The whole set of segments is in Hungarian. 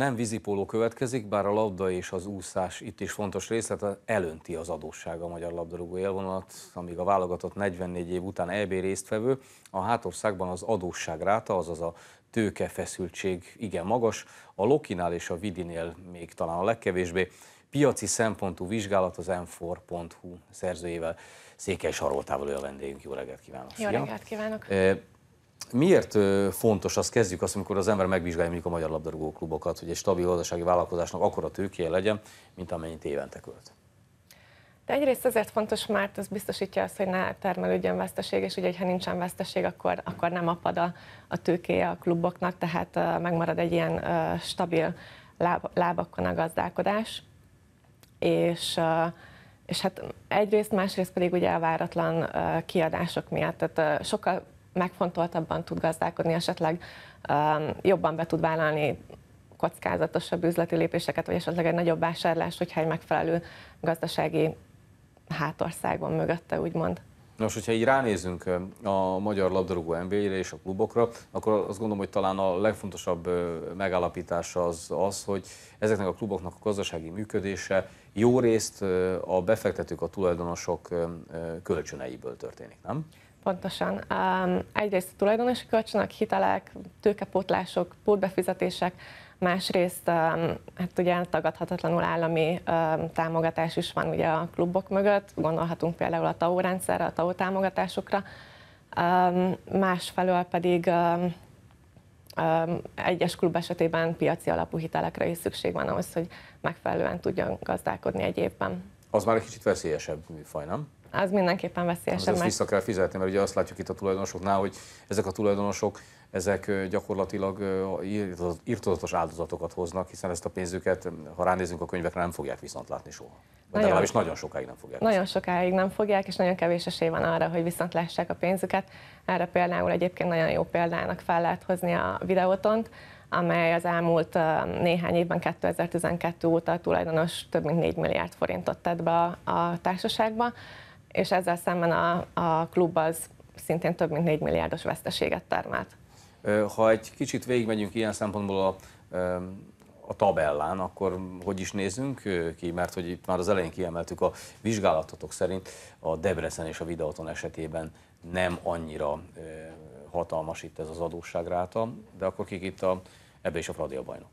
Nem vízipóló következik, bár a labda és az úszás itt is fontos részlet, elönti az adósság a magyar labdarúgó élvonalat, amíg a válogatott 44 év után EB résztvevő, a hátországban az adósság ráta, azaz a tőke feszültség igen magas, a Lokinál és a Vidinél még talán a legkevésbé, piaci szempontú vizsgálat az m4.hu szerzőjével. Székely Saroltával ő a vendégünk. Jó reggelt kívánok! Jó reggelt kívánok! Eh, Miért fontos, azt kezdjük azt, amikor az ember megvizsgálja mondjuk a magyar labdarúgó klubokat, hogy egy stabil gazdasági vállalkozásnak akkora tőkéje legyen, mint amennyit évente költ? De egyrészt azért fontos, mert ez biztosítja azt, hogy ne termelődjön veszteség, és ugye, ha nincsen veszteség, akkor, akkor nem apad a, a tőkéje a kluboknak, tehát uh, megmarad egy ilyen uh, stabil láb, lábakon a gazdálkodás. És, uh, és hát egyrészt, másrészt pedig ugye a váratlan uh, kiadások miatt, tehát uh, sokkal megfontoltabban tud gazdálkodni, esetleg um, jobban be tud vállalni kockázatosabb üzleti lépéseket, vagy esetleg egy nagyobb vásárlást, hogyha egy megfelelő gazdasági hátország van mögötte, úgymond. Nos, hogyha így ránézünk a magyar labdarúgó nb re és a klubokra, akkor azt gondolom, hogy talán a legfontosabb megállapítása az az, hogy ezeknek a kluboknak a gazdasági működése jó részt a befektetők, a tulajdonosok kölcsöneiből történik, nem? Pontosan. Egyrészt a tulajdonosi kölcsönök, hitelek, tőkepótlások, pótbefizetések, másrészt hát ugye tagadhatatlanul állami támogatás is van ugye a klubok mögött, gondolhatunk például a TAO rendszerre, a TAO támogatásokra, másfelől pedig egyes klub esetében piaci alapú hitelekre is szükség van ahhoz, hogy megfelelően tudjon gazdálkodni egy évben. Az már egy kicsit veszélyesebb műfaj, nem? az mindenképpen veszélyesebb. ezt hát, vissza kell fizetni, mert ugye azt látjuk itt a tulajdonosoknál, hogy ezek a tulajdonosok ezek gyakorlatilag írtozatos áldozatokat hoznak, hiszen ezt a pénzüket, ha ránézünk a könyvekre, nem fogják viszont látni soha. Nagyon, legalábbis nagyon sokáig nem fogják. Nagyon viszont. sokáig nem fogják, és nagyon kevés esély van arra, hogy viszont lássák a pénzüket. Erre például egyébként nagyon jó példának fel lehet hozni a videótont, amely az elmúlt néhány évben, 2012 óta a tulajdonos több mint 4 milliárd forintot tett be a társaságba és ezzel szemben a, a klub az szintén több mint 4 milliárdos veszteséget termelt. Ha egy kicsit végigmegyünk ilyen szempontból a, a tabellán, akkor hogy is nézzünk ki? Mert hogy itt már az elején kiemeltük a vizsgálatotok szerint a Debrecen és a Videoton esetében nem annyira hatalmas itt ez az adósságráta, de akkor kik itt a, ebbe is a Fradi a bajnok?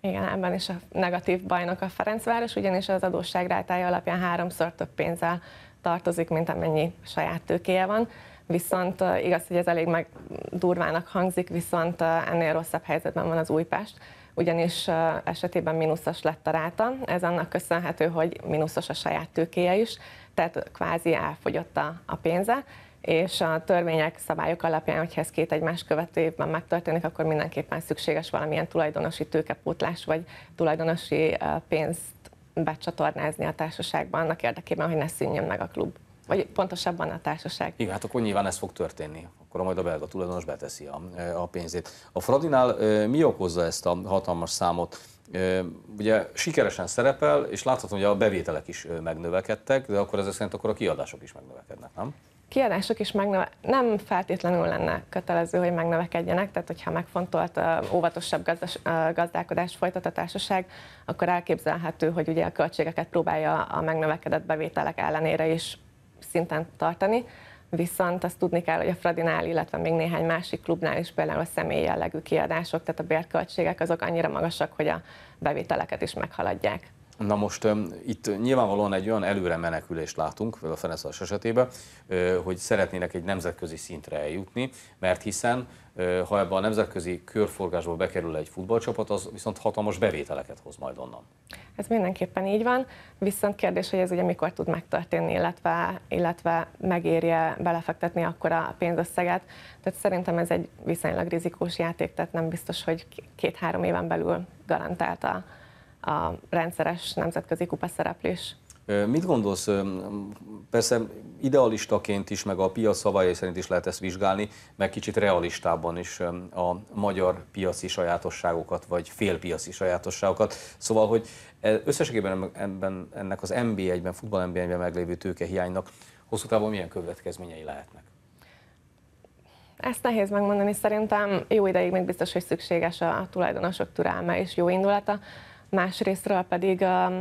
Igen, ebben is a negatív bajnok a Ferencváros, ugyanis az adósságrátája alapján háromszor több pénzzel tartozik, mint amennyi saját tőkéje van. Viszont igaz, hogy ez elég meg durvának hangzik, viszont ennél rosszabb helyzetben van az Újpest, ugyanis esetében mínuszos lett a ráta. Ez annak köszönhető, hogy mínuszos a saját tőkéje is, tehát kvázi elfogyott a, pénze, és a törvények, szabályok alapján, hogyha ez két egymás követő évben megtörténik, akkor mindenképpen szükséges valamilyen tulajdonosi tőkepótlás vagy tulajdonosi pénz becsatornázni a társaságban annak érdekében, hogy ne szűnjön meg a klub. Vagy pontosabban a társaság. Igen, hát akkor nyilván ez fog történni. Akkor majd a belga tulajdonos beteszi a, e, a pénzét. A Fradinál e, mi okozza ezt a hatalmas számot? E, ugye sikeresen szerepel, és láthatom, hogy a bevételek is megnövekedtek, de akkor ezek szerint akkor a kiadások is megnövekednek, nem? kiadások is megnöve- nem feltétlenül lenne kötelező, hogy megnövekedjenek, tehát hogyha megfontolt óvatosabb gazdas- gazdálkodás folytat a társaság, akkor elképzelhető, hogy ugye a költségeket próbálja a megnövekedett bevételek ellenére is szinten tartani, viszont azt tudni kell, hogy a Fradinál, illetve még néhány másik klubnál is például a személy jellegű kiadások, tehát a bérköltségek azok annyira magasak, hogy a bevételeket is meghaladják. Na most itt nyilvánvalóan egy olyan előre menekülést látunk, a Ferencváros esetében, hogy szeretnének egy nemzetközi szintre eljutni, mert hiszen ha ebbe a nemzetközi körforgásba bekerül egy futballcsapat, az viszont hatalmas bevételeket hoz majd onnan. Ez mindenképpen így van, viszont kérdés, hogy ez ugye mikor tud megtörténni, illetve, illetve megérje belefektetni akkor a pénzösszeget. Tehát szerintem ez egy viszonylag rizikós játék, tehát nem biztos, hogy két-három éven belül garantálta a rendszeres nemzetközi szereplés. Mit gondolsz, persze idealistaként is, meg a piac szabályai szerint is lehet ezt vizsgálni, meg kicsit realistában is a magyar piaci sajátosságokat, vagy félpiaci sajátosságokat. Szóval, hogy e, összességében ebben, ennek az NB1-ben, futball NB1-ben meglévő tőkehiánynak hosszú távon milyen következményei lehetnek? Ezt nehéz megmondani, szerintem jó ideig még biztos, hogy szükséges a tulajdonosok türelme és jó indulata másrésztről pedig a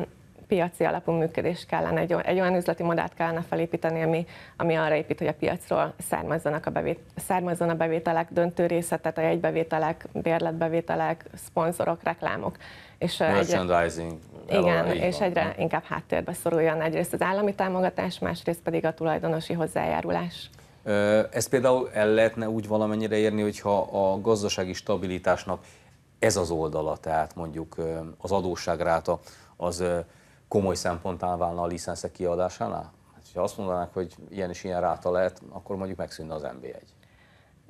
piaci alapú működés kellene, egy, egy olyan üzleti modellt kellene felépíteni, ami, ami arra épít, hogy a piacról származzanak a bevét, származzon a bevételek döntő része, tehát a jegybevételek, bérletbevételek, szponzorok, reklámok. És Merchandising. Egyre, igen, és van. egyre inkább háttérbe szoruljon egyrészt az állami támogatás, másrészt pedig a tulajdonosi hozzájárulás. Ez például el lehetne úgy valamennyire érni, hogyha a gazdasági stabilitásnak ez az oldala, tehát mondjuk az adósságráta az komoly szemponttá válna a licenszek kiadásánál? Hát, ha azt mondanák, hogy ilyen is ilyen ráta lehet, akkor mondjuk megszűnne az MB1.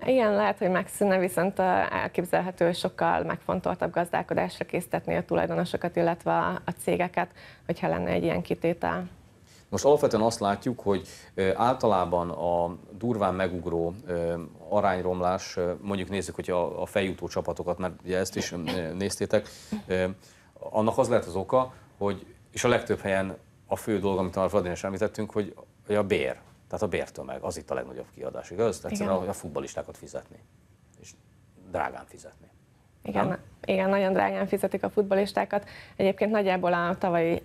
Igen, lehet, hogy megszűnne, viszont elképzelhető, hogy sokkal megfontoltabb gazdálkodásra késztetné a tulajdonosokat, illetve a cégeket, hogyha lenne egy ilyen kitétel. Most alapvetően azt látjuk, hogy általában a durván megugró arányromlás, mondjuk nézzük, hogy a, feljutó csapatokat, mert ugye ezt is néztétek, annak az lehet az oka, hogy, és a legtöbb helyen a fő dolog, amit már Vladimir is említettünk, hogy, a bér, tehát a bértömeg, az itt a legnagyobb kiadás, igaz? Tehát Igen. a futbalistákat fizetni, és drágán fizetni. Igen, igen, nagyon drágán fizetik a futbolistákat. Egyébként nagyjából a tavalyi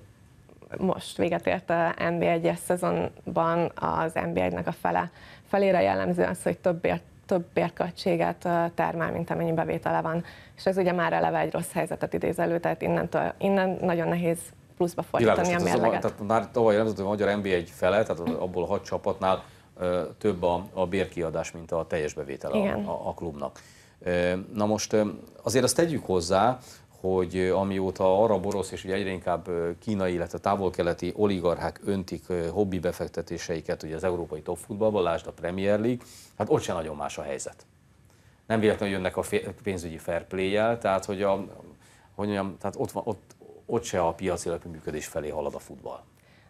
most véget ért a NB1-es szezonban az NB1-nek a fele. Felére jellemző az, hogy többért több bérköltséget termel, mint amennyi bevétele van. És ez ugye már eleve egy rossz helyzetet idéz elő, tehát innentől, innen nagyon nehéz pluszba fordítani a mérleget. Tehát már tavaly jelentett, hogy a magyar NBA egy fele, tehát abból hat csapatnál több a, a bérkiadás, mint a teljes bevétele a, a, a klubnak. Na most azért azt tegyük hozzá, hogy amióta arab orosz és ugye egyre inkább kínai, illetve távol-keleti oligarchák öntik hobbi befektetéseiket ugye az európai topfutballba, lásd a Premier League, hát ott sem nagyon más a helyzet. Nem véletlenül jönnek a pénzügyi fair play-jel, tehát hogy, a, hogy mondjam, tehát ott, van, ott, ott se a piaci működés felé halad a futball.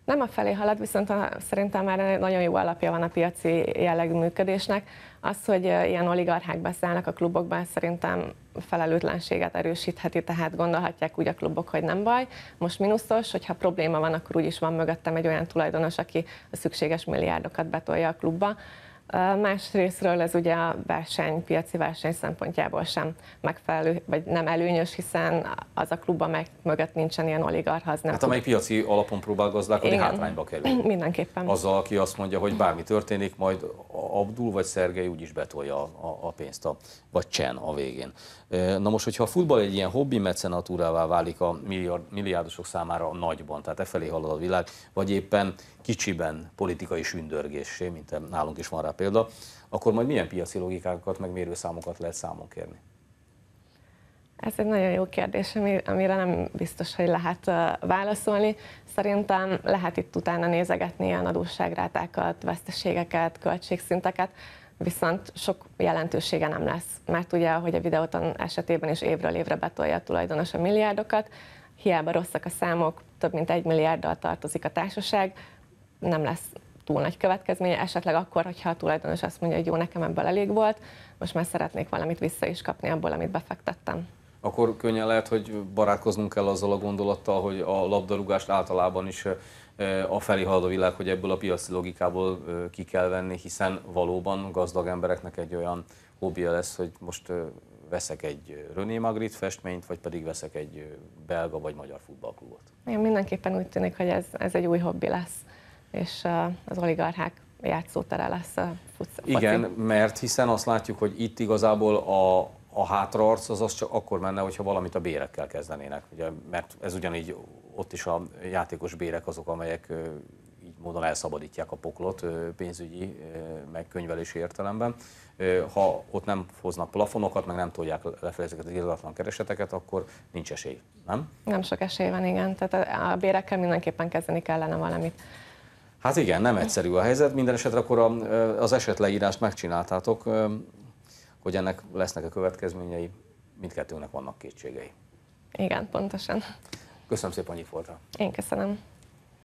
Nem a felé halad, viszont a, szerintem már nagyon jó alapja van a piaci jellegű működésnek. Az, hogy ilyen oligarchák beszállnak a klubokban, szerintem felelőtlenséget erősítheti, tehát gondolhatják úgy a klubok, hogy nem baj. Most mínuszos, hogyha probléma van, akkor úgyis van mögöttem egy olyan tulajdonos, aki a szükséges milliárdokat betolja a klubba. Másrésztről ez ugye a verseny, piaci verseny szempontjából sem megfelelő, vagy nem előnyös, hiszen az a klub, amely mögött nincsen ilyen oligarha, az nem Hát amely piaci alapon próbál gazdálkodni, Igen. hátrányba kerül. Mindenképpen. Azzal, aki azt mondja, hogy bármi történik, majd Abdul vagy Szergei úgyis betolja a, a pénzt, a, vagy Csen a végén. Na most, hogyha a futball egy ilyen hobbi mecenatúrává válik a milliárd, milliárdosok számára a nagyban, tehát e felé halad a világ, vagy éppen kicsiben politikai sündörgésé, mint nálunk is van rá példa, akkor majd milyen piaci logikákat, meg mérőszámokat lehet számon kérni? Ez egy nagyon jó kérdés, amire nem biztos, hogy lehet válaszolni. Szerintem lehet itt utána nézegetni ilyen adósságrátákat, veszteségeket, költségszinteket, viszont sok jelentősége nem lesz, mert ugye, ahogy a videóton esetében is évről évre betolja a tulajdonos a milliárdokat, hiába rosszak a számok, több mint egy milliárddal tartozik a társaság, nem lesz túl nagy következménye, esetleg akkor, hogyha a tulajdonos azt mondja, hogy jó, nekem ebből elég volt, most már szeretnék valamit vissza is kapni abból, amit befektettem. Akkor könnyen lehet, hogy barátkoznunk kell azzal a gondolattal, hogy a labdarúgást általában is a felé halad a világ, hogy ebből a piaci logikából ki kell venni, hiszen valóban gazdag embereknek egy olyan hobbija lesz, hogy most veszek egy René Magritte festményt, vagy pedig veszek egy belga vagy magyar futballklubot. Én mindenképpen úgy tűnik, hogy ez, ez egy új hobbi lesz és az oligarchák játszótere lesz a futszal. Igen, mert hiszen azt látjuk, hogy itt igazából a, a hátraarc az, az csak akkor menne, hogyha valamit a bérekkel kezdenének, ugye, mert ez ugyanígy ott is a játékos bérek azok, amelyek így módon elszabadítják a poklot pénzügyi, meg könyvelési értelemben. Ha ott nem hoznak plafonokat, meg nem tolják lefelé ezeket az irdatlan kereseteket, akkor nincs esély, nem? Nem sok esély van, igen. Tehát a bérekkel mindenképpen kezdeni kellene valamit. Hát igen, nem egyszerű a helyzet. Minden esetre akkor az esetleírást megcsináltátok, hogy ennek lesznek a következményei. Mindkettőnek vannak kétségei. Igen, pontosan. Köszönöm szépen, hogy itt voltál. Én köszönöm.